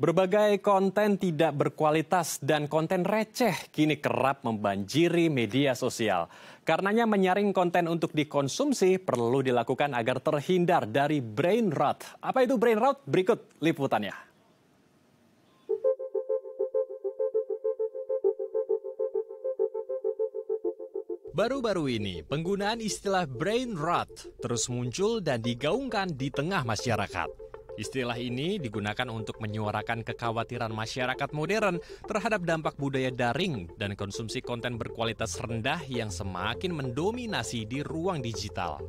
Berbagai konten tidak berkualitas dan konten receh kini kerap membanjiri media sosial. Karenanya menyaring konten untuk dikonsumsi perlu dilakukan agar terhindar dari brain rot. Apa itu brain rot? Berikut liputannya. Baru-baru ini, penggunaan istilah brain rot terus muncul dan digaungkan di tengah masyarakat. Istilah ini digunakan untuk menyuarakan kekhawatiran masyarakat modern terhadap dampak budaya daring dan konsumsi konten berkualitas rendah yang semakin mendominasi di ruang digital.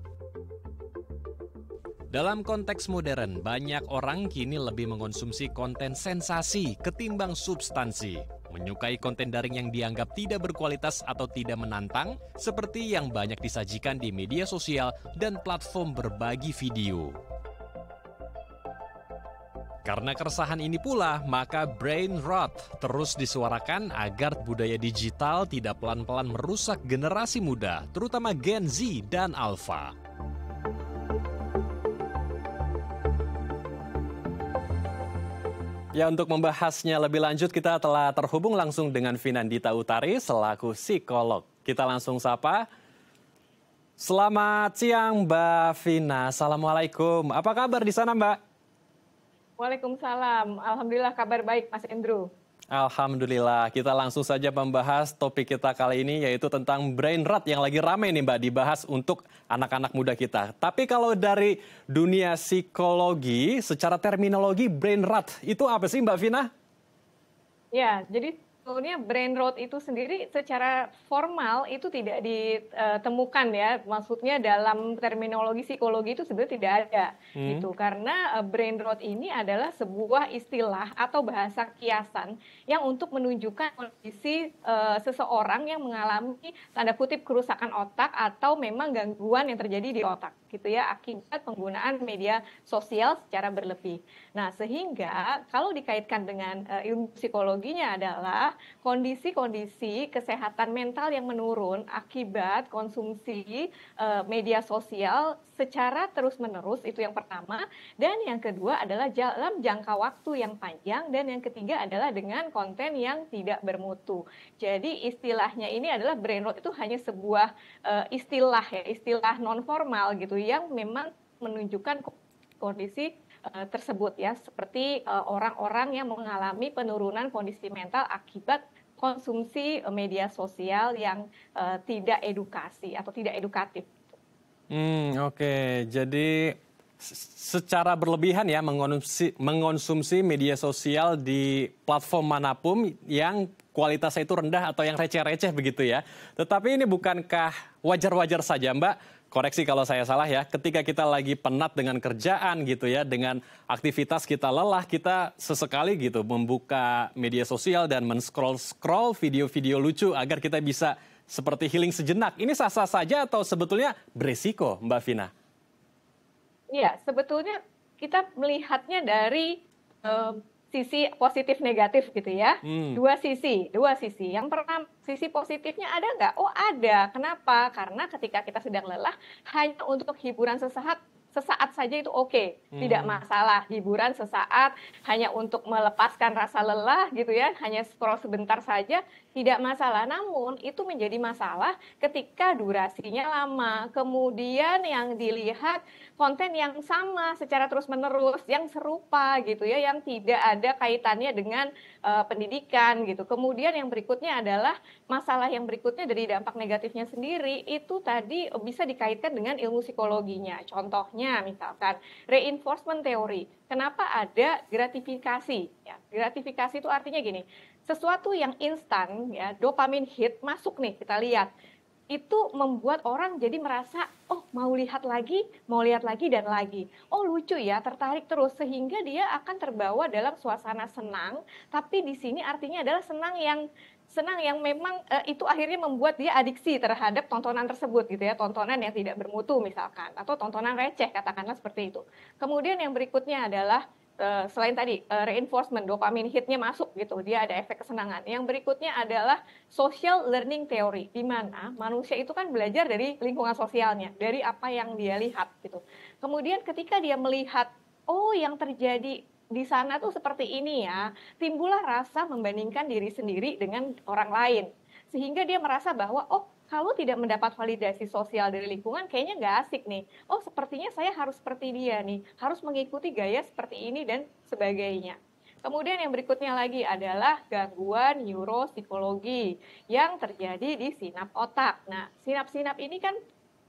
Dalam konteks modern, banyak orang kini lebih mengonsumsi konten sensasi ketimbang substansi. Menyukai konten daring yang dianggap tidak berkualitas atau tidak menantang, seperti yang banyak disajikan di media sosial dan platform berbagi video. Karena keresahan ini pula, maka brain rot terus disuarakan agar budaya digital tidak pelan-pelan merusak generasi muda, terutama Gen Z dan Alpha. Ya untuk membahasnya lebih lanjut kita telah terhubung langsung dengan Finandita Utari selaku psikolog. Kita langsung sapa. Selamat siang Mbak Vina. Assalamualaikum. Apa kabar di sana Mbak? Waalaikumsalam. Alhamdulillah kabar baik Mas Andrew. Alhamdulillah, kita langsung saja membahas topik kita kali ini yaitu tentang brain rot yang lagi ramai nih Mbak dibahas untuk anak-anak muda kita. Tapi kalau dari dunia psikologi secara terminologi brain rot itu apa sih Mbak Vina? Ya, jadi sebetulnya brain rot itu sendiri secara formal itu tidak ditemukan ya. Maksudnya dalam terminologi psikologi itu sebenarnya tidak ada hmm. gitu. Karena eh, brain rot ini adalah sebuah istilah atau bahasa kiasan yang untuk menunjukkan kondisi uh, seseorang yang mengalami tanda kutip kerusakan otak atau memang gangguan yang terjadi di otak gitu ya akibat penggunaan media sosial secara berlebih. Nah, sehingga kalau dikaitkan dengan uh, ilmu psikologinya adalah kondisi-kondisi kesehatan mental yang menurun akibat konsumsi uh, media sosial secara terus-menerus itu yang pertama dan yang kedua adalah dalam jangka waktu yang panjang dan yang ketiga adalah dengan konten yang tidak bermutu. Jadi istilahnya ini adalah brain rot itu hanya sebuah uh, istilah ya, istilah non formal gitu yang memang menunjukkan kondisi Eh, tersebut ya seperti eh, orang-orang uh, yang mengalami penurunan kondisi mental akibat konsumsi eh, media sosial yang uh, tidak edukasi atau tidak edukatif. Hmm, Oke, okay. jadi secara berlebihan ya mengonsumsi, mengonsumsi media sosial di platform manapun yang kualitasnya itu rendah atau yang receh-receh begitu ya. Tetapi ini bukankah wajar-wajar saja Mbak koreksi kalau saya salah ya, ketika kita lagi penat dengan kerjaan gitu ya, dengan aktivitas kita lelah, kita sesekali gitu membuka media sosial dan men-scroll-scroll video-video lucu agar kita bisa seperti healing sejenak. Ini sah-sah saja atau sebetulnya beresiko, Mbak Vina? Iya, sebetulnya kita melihatnya dari eh, sisi positif negatif gitu ya. Hmm. Dua sisi, dua sisi. Yang pernah sisi positifnya ada nggak? Oh ada. Kenapa? Karena ketika kita sedang lelah, hanya untuk hiburan sesaat sesaat saja itu oke, okay. tidak hmm. masalah. Hiburan sesaat hanya untuk melepaskan rasa lelah gitu ya, hanya scroll sebentar saja tidak masalah. Namun itu menjadi masalah ketika durasinya lama. Kemudian yang dilihat konten yang sama secara terus-menerus, yang serupa gitu ya, yang tidak ada kaitannya dengan uh, pendidikan gitu. Kemudian yang berikutnya adalah masalah yang berikutnya dari dampak negatifnya sendiri itu tadi bisa dikaitkan dengan ilmu psikologinya. Contohnya misalkan reinforcement theory. Kenapa ada gratifikasi? Ya, gratifikasi itu artinya gini, sesuatu yang instan ya dopamin hit masuk nih kita lihat itu membuat orang jadi merasa oh mau lihat lagi mau lihat lagi dan lagi oh lucu ya tertarik terus sehingga dia akan terbawa dalam suasana senang tapi di sini artinya adalah senang yang senang yang memang e, itu akhirnya membuat dia adiksi terhadap tontonan tersebut gitu ya tontonan yang tidak bermutu misalkan atau tontonan receh katakanlah seperti itu kemudian yang berikutnya adalah Eh, selain tadi eh, reinforcement dopamin hitnya masuk gitu dia ada efek kesenangan yang berikutnya adalah social learning theory di mana manusia itu kan belajar dari lingkungan sosialnya dari apa yang dia lihat gitu kemudian ketika dia melihat oh yang terjadi di sana tuh seperti ini ya timbullah rasa membandingkan diri sendiri dengan orang lain sehingga dia merasa bahwa oh kalau tidak mendapat validasi sosial dari lingkungan kayaknya nggak asik nih. Oh, sepertinya saya harus seperti dia nih, harus mengikuti gaya seperti ini dan sebagainya. Kemudian yang berikutnya lagi adalah gangguan neuropsikologi yang terjadi di sinap otak. Nah, sinap-sinap ini kan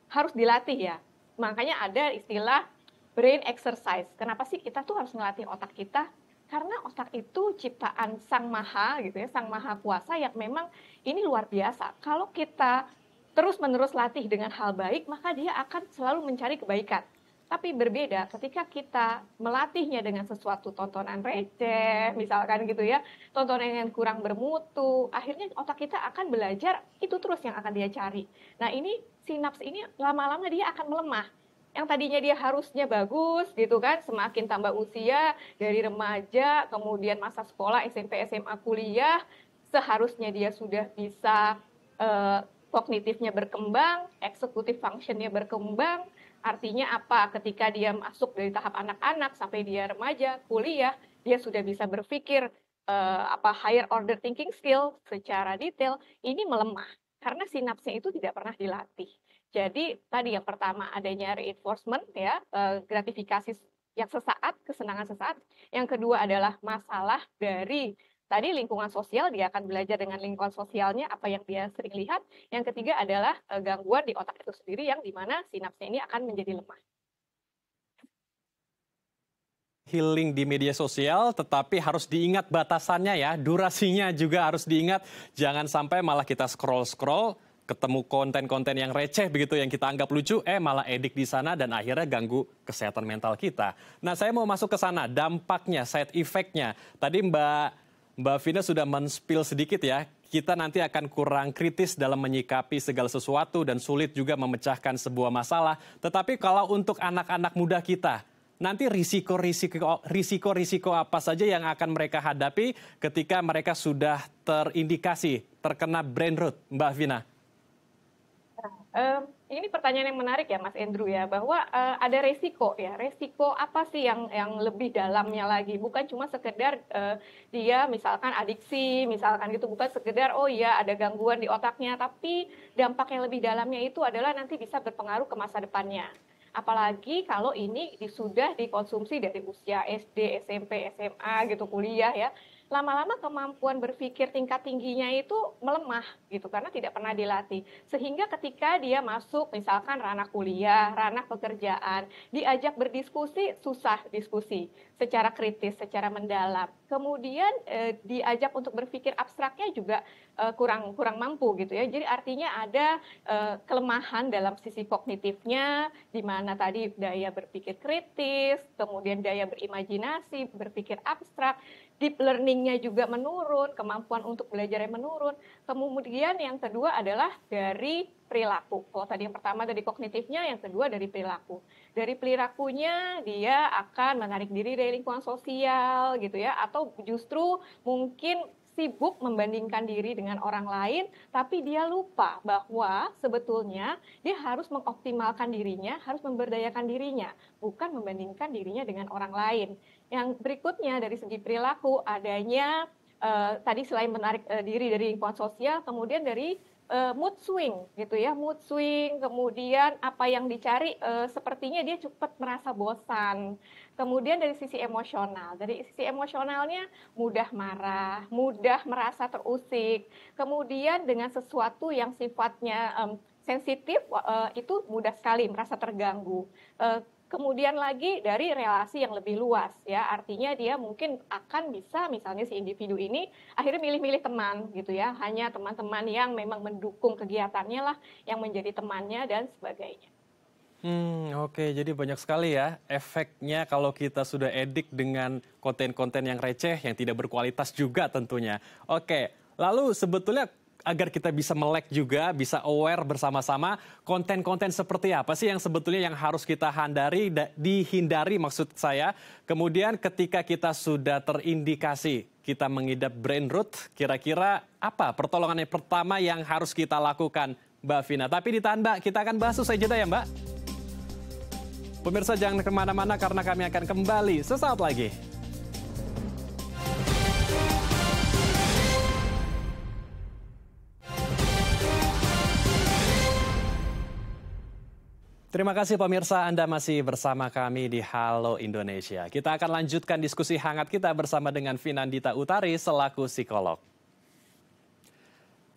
harus dilatih ya. Makanya ada istilah brain exercise. Kenapa sih kita tuh harus ngelatih otak kita karena otak itu ciptaan Sang Maha gitu ya, Sang Maha Kuasa yang memang ini luar biasa. Kalau kita terus-menerus latih dengan hal baik, maka dia akan selalu mencari kebaikan. Tapi berbeda ketika kita melatihnya dengan sesuatu tontonan receh, misalkan gitu ya, tontonan yang kurang bermutu, akhirnya otak kita akan belajar itu terus yang akan dia cari. Nah ini sinaps ini lama-lama dia akan melemah yang tadinya dia harusnya bagus gitu kan semakin tambah usia dari remaja kemudian masa sekolah SMP SMA kuliah seharusnya dia sudah bisa uh, kognitifnya berkembang, eksekutif functionnya berkembang. Artinya apa? Ketika dia masuk dari tahap anak-anak sampai dia remaja, kuliah, dia sudah bisa berpikir uh, apa higher order thinking skill secara detail. Ini melemah karena sinapsnya itu tidak pernah dilatih. Jadi tadi yang pertama adanya reinforcement ya, eh, gratifikasi yang sesaat, kesenangan sesaat. Yang kedua adalah masalah dari tadi lingkungan sosial, dia akan belajar dengan lingkungan sosialnya apa yang dia sering lihat. Yang ketiga adalah eh, gangguan di otak itu sendiri yang dimana sinapsnya ini akan menjadi lemah. Healing di media sosial, tetapi harus diingat batasannya ya, durasinya juga harus diingat. Jangan sampai malah kita scroll-scroll, ketemu konten-konten yang receh begitu yang kita anggap lucu, eh malah edik di sana dan akhirnya ganggu kesehatan mental kita. Nah saya mau masuk ke sana, dampaknya, side effect-nya. Tadi Mbak Mbak Vina sudah men sedikit ya, kita nanti akan kurang kritis dalam menyikapi segala sesuatu dan sulit juga memecahkan sebuah masalah. Tetapi kalau untuk anak-anak muda kita, nanti risiko-risiko risiko-risiko apa saja yang akan mereka hadapi ketika mereka sudah terindikasi terkena brain rot, Mbak Vina? Uh, ini pertanyaan yang menarik ya Mas Andrew ya bahwa uh, ada resiko ya resiko apa sih yang yang lebih dalamnya lagi bukan cuma sekedar uh, dia misalkan adiksi misalkan gitu bukan sekedar oh iya ada gangguan di otaknya tapi dampak yang lebih dalamnya itu adalah nanti bisa berpengaruh ke masa depannya apalagi kalau ini sudah dikonsumsi dari usia SD, SMP, SMA gitu kuliah ya lama-lama kemampuan berpikir tingkat tingginya itu melemah gitu karena tidak pernah dilatih. Sehingga ketika dia masuk misalkan ranah kuliah, ranah pekerjaan, diajak berdiskusi susah diskusi secara kritis, secara mendalam. Kemudian eh, diajak untuk berpikir abstraknya juga eh, kurang kurang mampu gitu ya. Jadi artinya ada eh, kelemahan dalam sisi kognitifnya di mana tadi daya berpikir kritis, kemudian daya berimajinasi, berpikir abstrak deep learningnya juga menurun, kemampuan untuk belajarnya menurun. Kemudian yang kedua adalah dari perilaku. Kalau tadi yang pertama dari kognitifnya, yang kedua dari perilaku. Dari perilakunya dia akan menarik diri dari lingkungan sosial gitu ya, atau justru mungkin sibuk membandingkan diri dengan orang lain, tapi dia lupa bahwa sebetulnya dia harus mengoptimalkan dirinya, harus memberdayakan dirinya, bukan membandingkan dirinya dengan orang lain. Yang berikutnya dari segi perilaku adanya uh, tadi selain menarik uh, diri dari lingkungan sosial, kemudian dari uh, mood swing gitu ya, mood swing, kemudian apa yang dicari uh, sepertinya dia cepat merasa bosan. Kemudian dari sisi emosional, dari sisi emosionalnya mudah marah, mudah merasa terusik. Kemudian dengan sesuatu yang sifatnya um, sensitif itu mudah sekali merasa terganggu kemudian lagi dari relasi yang lebih luas ya artinya dia mungkin akan bisa misalnya si individu ini akhirnya milih-milih teman gitu ya hanya teman-teman yang memang mendukung kegiatannya lah yang menjadi temannya dan sebagainya. Hmm, oke. Okay. Jadi banyak sekali ya efeknya kalau kita sudah edik dengan konten-konten yang receh, yang tidak berkualitas juga tentunya. Oke, okay. lalu sebetulnya agar kita bisa melek juga, bisa aware bersama-sama konten-konten seperti apa sih yang sebetulnya yang harus kita hindari, dihindari maksud saya. Kemudian ketika kita sudah terindikasi kita mengidap brain rot kira-kira apa pertolongan yang pertama yang harus kita lakukan, Mbak Vina? Tapi ditahan Mbak, kita akan bahas usai jeda ya Mbak. Pemirsa jangan kemana-mana karena kami akan kembali sesaat lagi. Terima kasih pemirsa Anda masih bersama kami di Halo Indonesia. Kita akan lanjutkan diskusi hangat kita bersama dengan Finandita Utari selaku psikolog.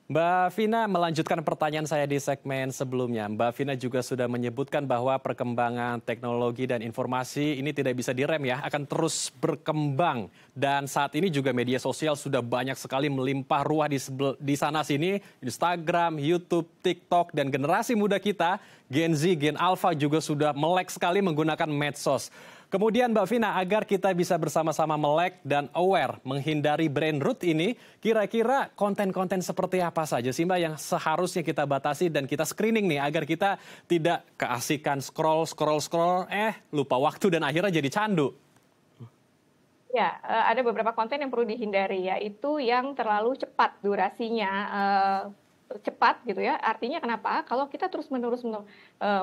Mbak Vina melanjutkan pertanyaan saya di segmen sebelumnya. Mbak Vina juga sudah menyebutkan bahwa perkembangan teknologi dan informasi ini tidak bisa direm ya, akan terus berkembang. Dan saat ini juga media sosial sudah banyak sekali melimpah ruah di, sebel, di sana sini, Instagram, YouTube, TikTok, dan generasi muda kita, Gen Z, Gen Alpha juga sudah melek sekali menggunakan medsos. Kemudian Mbak Vina, agar kita bisa bersama-sama melek dan aware menghindari brain root ini, kira-kira konten-konten seperti apa saja sih Mbak yang seharusnya kita batasi dan kita screening nih agar kita tidak keasikan scroll, scroll, scroll, eh lupa waktu dan akhirnya jadi candu. Ya, eh, ada beberapa konten yang perlu dihindari, yaitu yang terlalu cepat durasinya. Eh, cepat gitu ya. Artinya kenapa? Kalau kita terus-menerus e,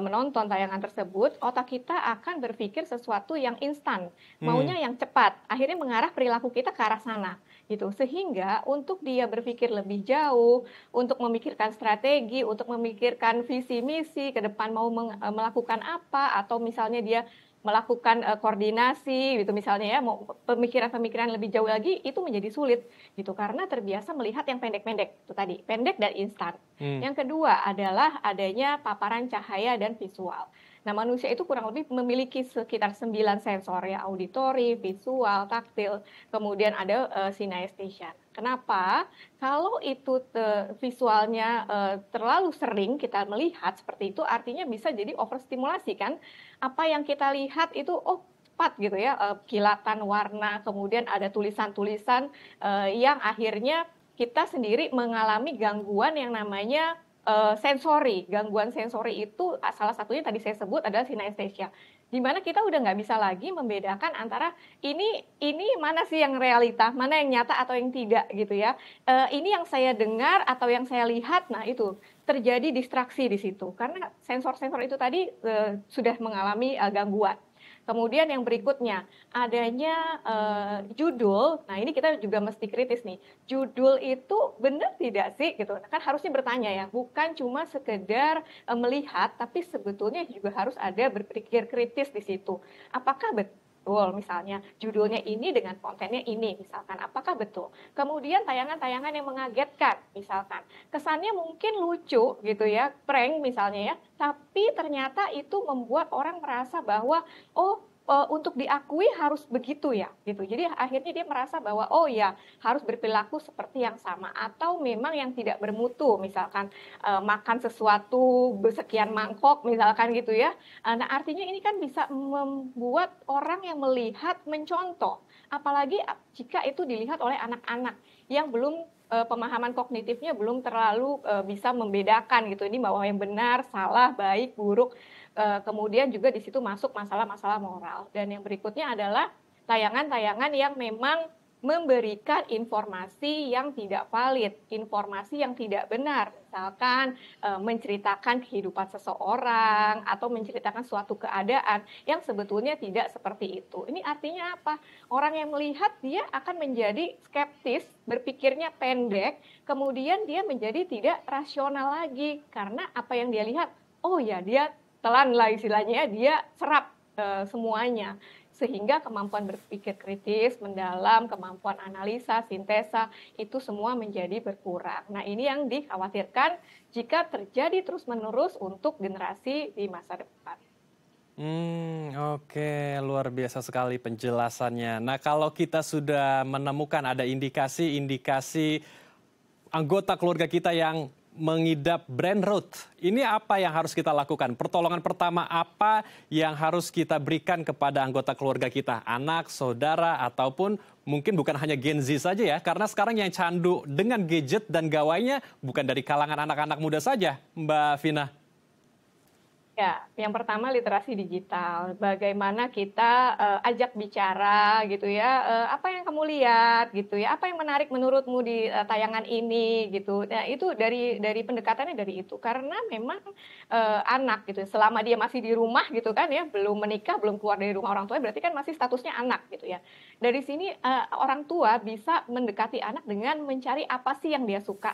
menonton tayangan tersebut, otak kita akan berpikir sesuatu yang instan, hmm. maunya yang cepat. Akhirnya mengarah perilaku kita ke arah sana gitu. Sehingga untuk dia berpikir lebih jauh, untuk memikirkan strategi, untuk memikirkan visi misi ke depan mau e, melakukan apa atau misalnya dia melakukan uh, koordinasi gitu misalnya ya mau pemikiran-pemikiran lebih jauh lagi itu menjadi sulit gitu karena terbiasa melihat yang pendek-pendek itu tadi pendek dan instan. Hmm. Yang kedua adalah adanya paparan cahaya dan visual. Nah, manusia itu kurang lebih memiliki sekitar 9 sensor ya, auditori, visual, taktil, kemudian ada uh, eh, sinestesia. Kenapa? Kalau itu te, visualnya uh, terlalu sering kita melihat seperti itu, artinya bisa jadi overstimulasi kan? Apa yang kita lihat itu oh cepat gitu ya, uh, kilatan warna, kemudian ada tulisan-tulisan uh, yang akhirnya kita sendiri mengalami gangguan yang namanya sensory eh, sensori, gangguan sensori itu salah satunya tadi saya sebut adalah sinestesia. Di mana kita udah nggak bisa lagi membedakan antara ini ini mana sih yang realita, mana yang nyata atau yang tidak gitu ya. e, ini yang saya dengar atau yang saya lihat, nah itu terjadi distraksi di situ karena sensor-sensor itu tadi e, sudah mengalami e, gangguan. Kemudian yang berikutnya adanya uh, judul. Nah ini kita juga mesti kritis nih. Judul itu benar tidak sih gitu? Kan harusnya bertanya ya, bukan cuma sekedar uh, melihat, tapi sebetulnya juga harus ada berpikir kritis di situ. Apakah betul betul misalnya judulnya ini dengan kontennya ini misalkan apakah betul kemudian tayangan-tayangan yang mengagetkan misalkan kesannya mungkin lucu gitu ya prank misalnya ya tapi ternyata itu membuat orang merasa bahwa oh uh, untuk diakui harus begitu ya gitu. Jadi akhirnya dia merasa bahwa oh ya harus berperilaku seperti yang sama atau memang yang tidak bermutu misalkan uh, makan sesuatu bersekian mangkok misalkan gitu ya. Uh, nah artinya ini kan bisa membuat orang yang melihat mencontoh apalagi jika itu dilihat oleh anak-anak yang belum pemahaman kognitifnya belum terlalu bisa membedakan gitu ini bahwa yang benar, salah, baik, buruk. Eh, kemudian juga di situ masuk masalah-masalah moral. Dan yang berikutnya adalah tayangan-tayangan yang memang memberikan informasi yang tidak valid, informasi yang tidak benar, misalkan eh, menceritakan kehidupan seseorang atau menceritakan suatu keadaan yang sebetulnya tidak seperti itu. Ini artinya apa? Orang yang melihat dia akan menjadi skeptis, berpikirnya pendek, kemudian dia menjadi tidak rasional lagi karena apa yang dia lihat, oh ya dia telan lah istilahnya ya, dia serap e, semuanya sehingga kemampuan berpikir kritis, mendalam, kemampuan analisa, sintesa itu semua menjadi berkurang. Nah, ini yang dikhawatirkan jika terjadi terus-menerus untuk generasi di masa depan. Hmm, oke, okay. luar biasa sekali penjelasannya. Nah, kalau kita sudah menemukan ada indikasi-indikasi anggota keluarga kita yang mengidap brain rot. Ini apa yang harus kita lakukan? Pertolongan pertama apa yang harus kita berikan kepada anggota keluarga kita, anak, saudara, ataupun mungkin bukan hanya Gen Z saja ya, karena sekarang yang candu dengan gadget dan gawainya bukan dari kalangan anak-anak muda saja, Mbak Vina. Ya, yang pertama literasi digital. Bagaimana kita uh, ajak bicara gitu ya, uh, apa yang kamu lihat gitu ya, apa yang menarik menurutmu di uh, tayangan ini gitu. Nah, itu dari dari pendekatannya dari itu karena memang uh, anak gitu selama dia masih di rumah gitu kan ya, belum menikah, belum keluar dari rumah orang tua berarti kan masih statusnya anak gitu ya. Dari sini uh, orang tua bisa mendekati anak dengan mencari apa sih yang dia suka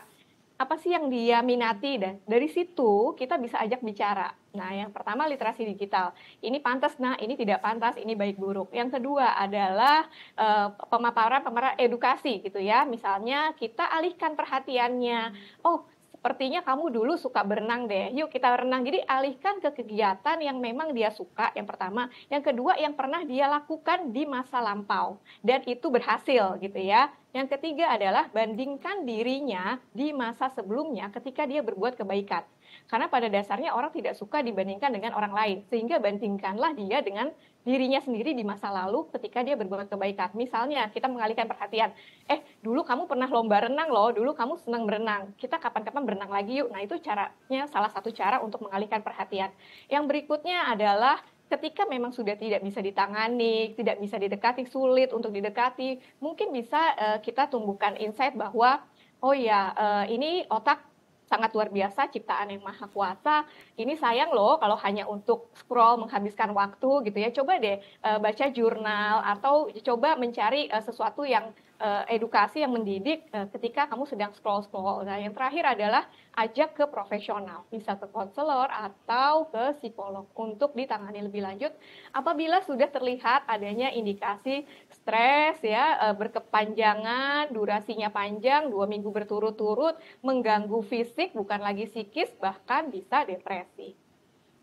apa sih yang dia minati dan dari situ kita bisa ajak bicara Nah, yang pertama literasi digital. Ini pantas, nah ini tidak pantas, ini baik buruk. Yang kedua adalah uh, eh, pemaparan pemaparan edukasi gitu ya. Misalnya kita alihkan perhatiannya. Oh, sepertinya kamu dulu suka berenang deh. Yuk kita renang. Jadi alihkan ke kegiatan yang memang dia suka yang pertama, yang kedua yang pernah dia lakukan di masa lampau dan itu berhasil gitu ya. Yang ketiga adalah bandingkan dirinya di masa sebelumnya ketika dia berbuat kebaikan. Karena pada dasarnya orang tidak suka dibandingkan dengan orang lain. Sehingga bandingkanlah dia dengan dirinya sendiri di masa lalu ketika dia berbuat kebaikan. Misalnya kita mengalihkan perhatian, eh dulu kamu pernah lomba renang loh, dulu kamu senang berenang. Kita kapan-kapan berenang lagi yuk. Nah itu caranya salah satu cara untuk mengalihkan perhatian. Yang berikutnya adalah ketika memang sudah tidak bisa ditangani, tidak bisa didekati, sulit untuk didekati, mungkin bisa eh, kita tumbuhkan insight bahwa oh ya ini otak sangat luar biasa ciptaan yang maha kuasa. Ini sayang loh kalau hanya untuk scroll menghabiskan waktu gitu ya. Coba deh uh, baca jurnal atau coba mencari uh, sesuatu yang uh, edukasi yang mendidik uh, ketika kamu sedang scroll-scroll. Nah, yang terakhir adalah ajak ke profesional, bisa ke konselor atau ke psikolog untuk ditangani lebih lanjut apabila sudah terlihat adanya indikasi stres ya eh, berkepanjangan, durasinya panjang, dua minggu berturut-turut, mengganggu fisik bukan lagi psikis, bahkan bisa depresi.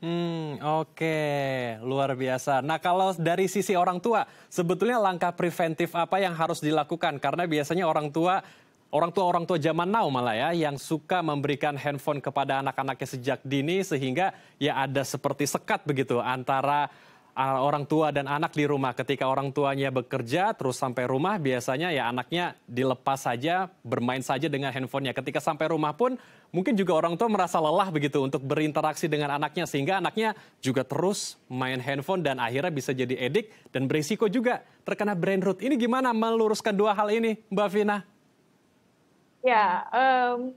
Hmm, oke, okay. luar biasa. Nah, kalau dari sisi orang tua, sebetulnya langkah preventif apa yang harus dilakukan? Karena biasanya orang tua orang tua orang tua zaman now malah ya yang suka memberikan handphone kepada anak-anaknya sejak dini sehingga ya ada seperti sekat begitu antara Ah, orang tua dan anak di rumah. Ketika orang tuanya bekerja terus sampai rumah biasanya ya anaknya dilepas saja bermain saja dengan handphonenya. Ketika sampai rumah pun mungkin juga orang tua merasa lelah begitu untuk berinteraksi dengan anaknya sehingga anaknya juga terus main handphone dan akhirnya bisa jadi edik dan berisiko juga terkena brain rot. Ini gimana meluruskan dua hal ini Mbak Vina? Ya, um,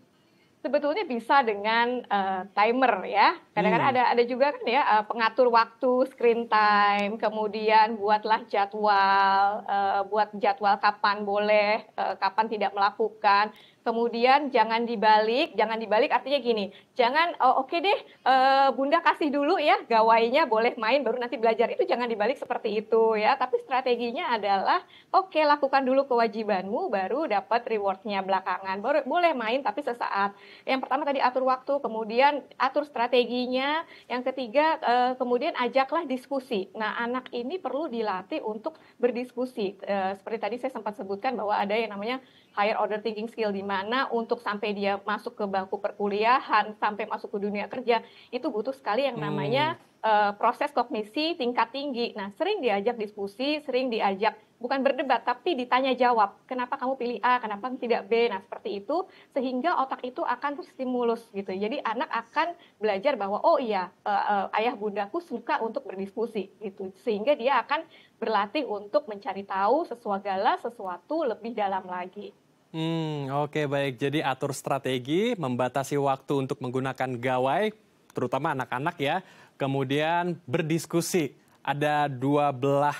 sebetulnya bisa dengan uh, timer ya. Kadang-kadang hmm. ada ada juga kan ya uh, pengatur waktu screen time, kemudian buatlah jadwal, uh, buat jadwal kapan boleh, uh, kapan tidak melakukan kemudian jangan dibalik, jangan dibalik artinya gini, jangan oh, oke okay deh uh, bunda kasih dulu ya gawainya boleh main baru nanti belajar itu jangan dibalik seperti itu ya, tapi strateginya adalah oke okay, lakukan dulu kewajibanmu baru dapat rewardnya belakangan, baru boleh main tapi sesaat. Yang pertama tadi atur waktu, kemudian atur strateginya, yang ketiga uh, kemudian ajaklah diskusi. Nah anak ini perlu dilatih untuk berdiskusi, uh, seperti tadi saya sempat sebutkan bahwa ada yang namanya higher order thinking skill di mana untuk sampai dia masuk ke bangku perkuliahan sampai masuk ke dunia kerja itu butuh sekali yang namanya hmm. uh, proses kognisi tingkat tinggi. Nah, sering diajak diskusi, sering diajak bukan berdebat tapi ditanya jawab. Kenapa kamu pilih A, kenapa tidak B? Nah, seperti itu sehingga otak itu akan terstimulus gitu. Jadi anak akan belajar bahwa oh iya, uh, uh, ayah bundaku suka untuk berdiskusi gitu. Sehingga dia akan berlatih untuk mencari tahu sesuatu sesuatu lebih dalam lagi. Hmm, oke okay, baik. Jadi atur strategi, membatasi waktu untuk menggunakan gawai, terutama anak-anak ya. Kemudian berdiskusi. Ada dua belah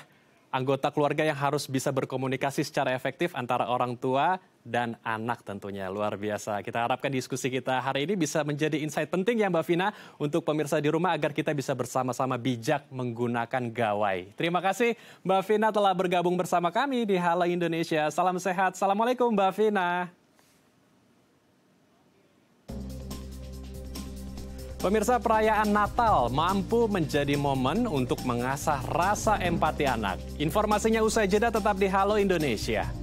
anggota keluarga yang harus bisa berkomunikasi secara efektif antara orang tua dan anak tentunya luar biasa. Kita harapkan diskusi kita hari ini bisa menjadi insight penting ya Mbak Vina untuk pemirsa di rumah agar kita bisa bersama-sama bijak menggunakan gawai. Terima kasih Mbak Vina telah bergabung bersama kami di Halo Indonesia. Salam sehat. Assalamualaikum Mbak Vina. Pemirsa perayaan Natal mampu menjadi momen untuk mengasah rasa empati anak. Informasinya usai jeda tetap di Halo Indonesia.